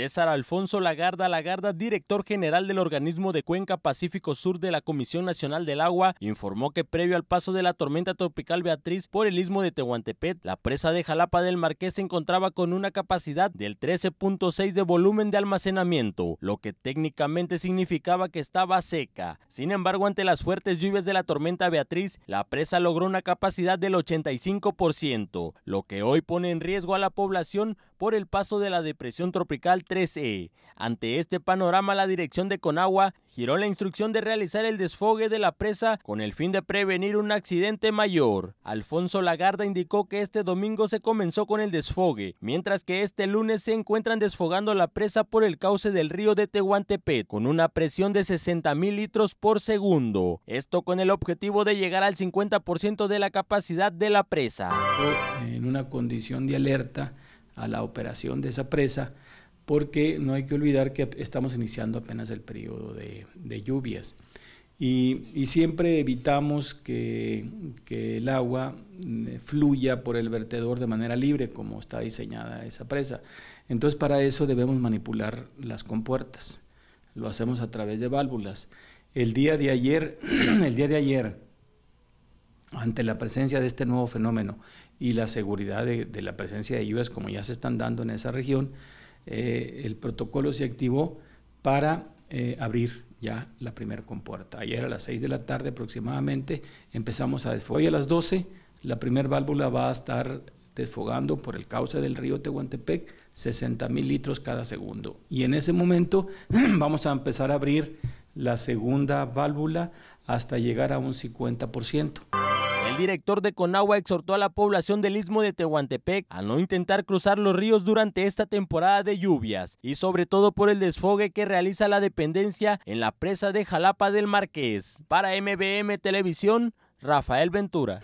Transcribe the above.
César Alfonso Lagarda Lagarda, director general del organismo de Cuenca Pacífico Sur de la Comisión Nacional del Agua, informó que previo al paso de la tormenta tropical Beatriz por el istmo de Tehuantepec, la presa de Jalapa del Marqués se encontraba con una capacidad del 13.6 de volumen de almacenamiento, lo que técnicamente significaba que estaba seca. Sin embargo, ante las fuertes lluvias de la tormenta Beatriz, la presa logró una capacidad del 85%, lo que hoy pone en riesgo a la población por el paso de la depresión tropical ante este panorama, la dirección de Conagua giró la instrucción de realizar el desfogue de la presa con el fin de prevenir un accidente mayor. Alfonso Lagarda indicó que este domingo se comenzó con el desfogue, mientras que este lunes se encuentran desfogando la presa por el cauce del río de Tehuantepec con una presión de 60 mil litros por segundo. Esto con el objetivo de llegar al 50% de la capacidad de la presa. En una condición de alerta a la operación de esa presa, porque no hay que olvidar que estamos iniciando apenas el periodo de, lluvias. Y, siempre evitamos que, el agua mm, eh, fluya por el vertedor de manera libre, como está diseñada esa presa. Entonces, para eso debemos manipular las compuertas. Lo hacemos a través de válvulas. El día de ayer, el día de ayer, ante la presencia de este nuevo fenómeno y la seguridad de la presencia de lluvias, como ya se están dando en esa región, eh, el protocolo se activó para eh, abrir ya la primera compuerta. Ayer a las 6 de la tarde aproximadamente empezamos a desfogar. a las 12 la primera válvula va a estar desfogando por el cauce del río Tehuantepec 60 mil litros cada segundo. Y en ese momento vamos a empezar a abrir la segunda válvula hasta llegar a un 50%. El director de Conagua exhortó a la población del istmo de Tehuantepec a no intentar cruzar los ríos durante esta temporada de lluvias y sobre todo por el desfogue que realiza la dependencia en la presa de Jalapa del Marqués. Para MBM Televisión, Rafael Ventura.